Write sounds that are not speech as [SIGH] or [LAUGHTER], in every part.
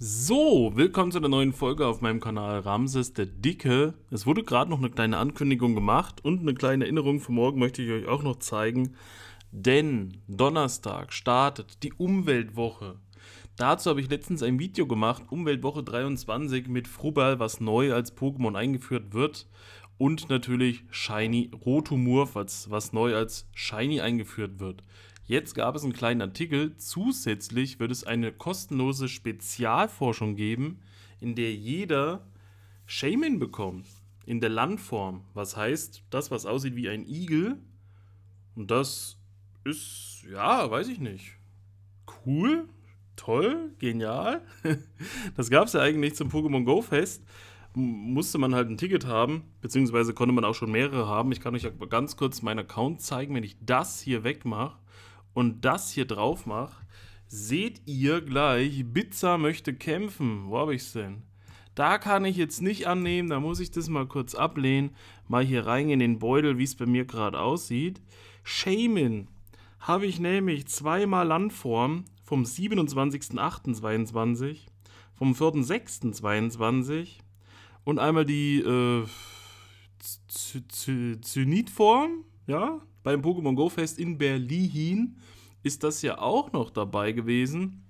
So, willkommen zu einer neuen Folge auf meinem Kanal Ramses der Dicke. Es wurde gerade noch eine kleine Ankündigung gemacht und eine kleine Erinnerung für morgen möchte ich euch auch noch zeigen. Denn Donnerstag startet die Umweltwoche. Dazu habe ich letztens ein Video gemacht, Umweltwoche 23 mit Frubal, was neu als Pokémon eingeführt wird. Und natürlich Shiny Rotomurf, was, was neu als Shiny eingeführt wird. Jetzt gab es einen kleinen Artikel. Zusätzlich wird es eine kostenlose Spezialforschung geben, in der jeder Shaman bekommt. In der Landform. Was heißt, das, was aussieht wie ein Igel. Und das ist, ja, weiß ich nicht. Cool, toll, genial. [LAUGHS] Das gab es ja eigentlich zum Pokémon Go Fest. Musste man halt ein Ticket haben, beziehungsweise konnte man auch schon mehrere haben. Ich kann euch ja ganz kurz meinen Account zeigen, wenn ich das hier wegmache und das hier drauf mache, seht ihr gleich, Pizza möchte kämpfen. Wo habe ich es denn? Da kann ich jetzt nicht annehmen, da muss ich das mal kurz ablehnen. Mal hier rein in den Beutel, wie es bei mir gerade aussieht. Shaman habe ich nämlich zweimal Landform vom 27.08.22, vom 4.06.22 und einmal die äh, Zynitform ja, beim Pokémon Go Fest in Berlin ist das ja auch noch dabei gewesen.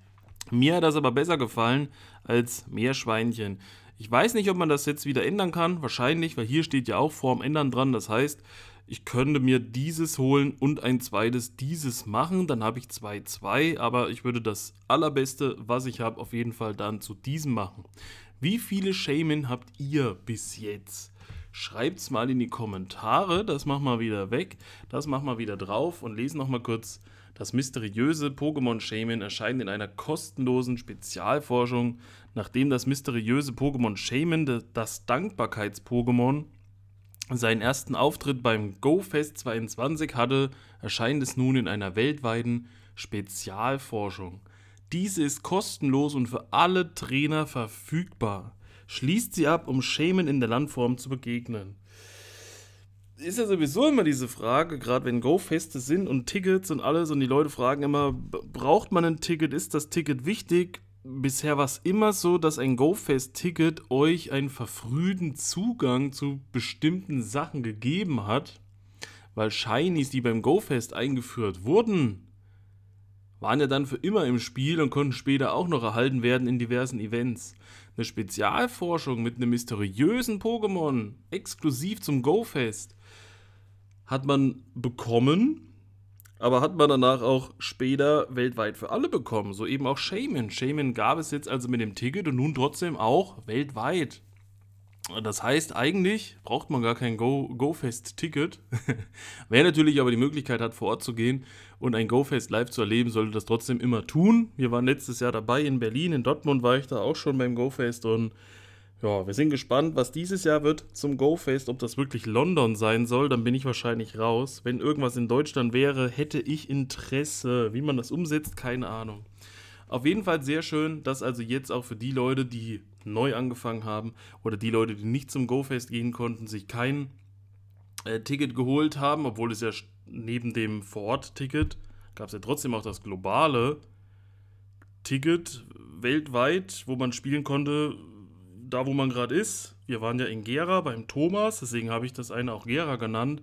Mir hat das aber besser gefallen als Meerschweinchen. Ich weiß nicht, ob man das jetzt wieder ändern kann. Wahrscheinlich, weil hier steht ja auch Form ändern dran. Das heißt, ich könnte mir dieses holen und ein zweites dieses machen. Dann habe ich zwei, zwei. Aber ich würde das allerbeste, was ich habe, auf jeden Fall dann zu diesem machen. Wie viele Shaman habt ihr bis jetzt? schreibt es mal in die Kommentare. Das machen wir wieder weg. Das machen wir wieder drauf und lesen nochmal kurz. Das mysteriöse Pokémon Shaman erscheint in einer kostenlosen Spezialforschung, nachdem das mysteriöse Pokémon Shaman, das Dankbarkeits-Pokémon, seinen ersten Auftritt beim GoFest 22 hatte, erscheint es nun in einer weltweiten Spezialforschung. Diese ist kostenlos und für alle Trainer verfügbar schließt sie ab, um Shaman in der Landform zu begegnen. Ist ja sowieso immer diese Frage, gerade wenn Go-Feste sind und Tickets und alles und die Leute fragen immer, braucht man ein Ticket, ist das Ticket wichtig? Bisher war es immer so, dass ein Go-Fest-Ticket euch einen verfrühten Zugang zu bestimmten Sachen gegeben hat, weil Shinies, die beim Go-Fest eingeführt wurden, waren ja dann für immer im Spiel und konnten später auch noch erhalten werden in diversen Events. Eine Spezialforschung mit einem mysteriösen Pokémon, exklusiv zum Go-Fest, hat man bekommen, aber hat man danach auch später weltweit für alle bekommen. So eben auch Shaman. Shaman gab es jetzt also mit dem Ticket und nun trotzdem auch weltweit. Das heißt, eigentlich braucht man gar kein GoFest-Ticket. Go [LAUGHS] Wer natürlich aber die Möglichkeit hat, vor Ort zu gehen und ein GoFest live zu erleben, sollte das trotzdem immer tun. Wir waren letztes Jahr dabei in Berlin, in Dortmund war ich da auch schon beim GoFest und ja, wir sind gespannt, was dieses Jahr wird zum GoFest, ob das wirklich London sein soll, dann bin ich wahrscheinlich raus. Wenn irgendwas in Deutschland wäre, hätte ich Interesse. Wie man das umsetzt, keine Ahnung. Auf jeden Fall sehr schön, dass also jetzt auch für die Leute, die neu angefangen haben oder die Leute, die nicht zum GoFest gehen konnten, sich kein äh, Ticket geholt haben, obwohl es ja neben dem Vor-Ort-Ticket gab es ja trotzdem auch das globale Ticket weltweit, wo man spielen konnte, da wo man gerade ist. Wir waren ja in Gera beim Thomas, deswegen habe ich das eine auch Gera genannt.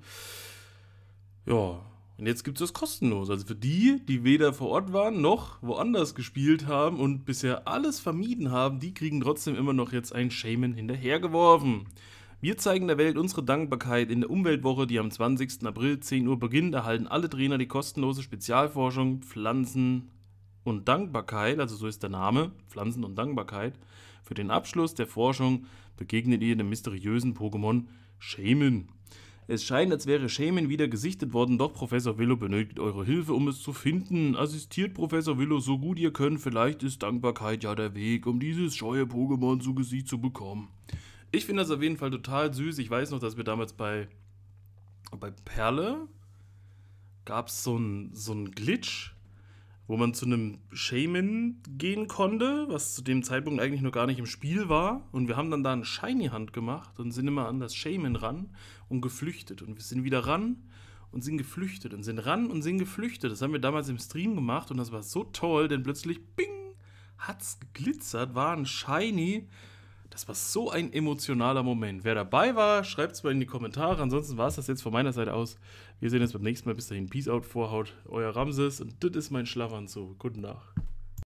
Ja, und jetzt gibt es das kostenlos. Also für die, die weder vor Ort waren noch woanders gespielt haben und bisher alles vermieden haben, die kriegen trotzdem immer noch jetzt ein Shaman hinterhergeworfen. Wir zeigen der Welt unsere Dankbarkeit in der Umweltwoche, die am 20. April 10 Uhr beginnt. Erhalten alle Trainer die kostenlose Spezialforschung Pflanzen und Dankbarkeit, also so ist der Name, Pflanzen und Dankbarkeit. Für den Abschluss der Forschung begegnet ihr dem mysteriösen Pokémon Shaman. Es scheint, als wäre Shaman wieder gesichtet worden, doch Professor Willow benötigt eure Hilfe, um es zu finden. Assistiert Professor Willow so gut ihr könnt, vielleicht ist Dankbarkeit ja der Weg, um dieses scheue Pokémon zu Gesicht zu bekommen. Ich finde das auf jeden Fall total süß. Ich weiß noch, dass wir damals bei, bei Perle gab es so einen so Glitch wo man zu einem Shaman gehen konnte, was zu dem Zeitpunkt eigentlich noch gar nicht im Spiel war. Und wir haben dann da eine Shiny Hand gemacht und sind immer an das Shaman ran und geflüchtet. Und wir sind wieder ran und sind geflüchtet und sind ran und sind geflüchtet. Das haben wir damals im Stream gemacht und das war so toll, denn plötzlich, bing, hat's geglitzert, war ein Shiny das war so ein emotionaler Moment. Wer dabei war, schreibt es mal in die Kommentare. Ansonsten war es das jetzt von meiner Seite aus. Wir sehen uns beim nächsten Mal. Bis dahin, Peace out, Vorhaut, euer Ramses. Und das ist mein Schlafanzug. Guten Nacht.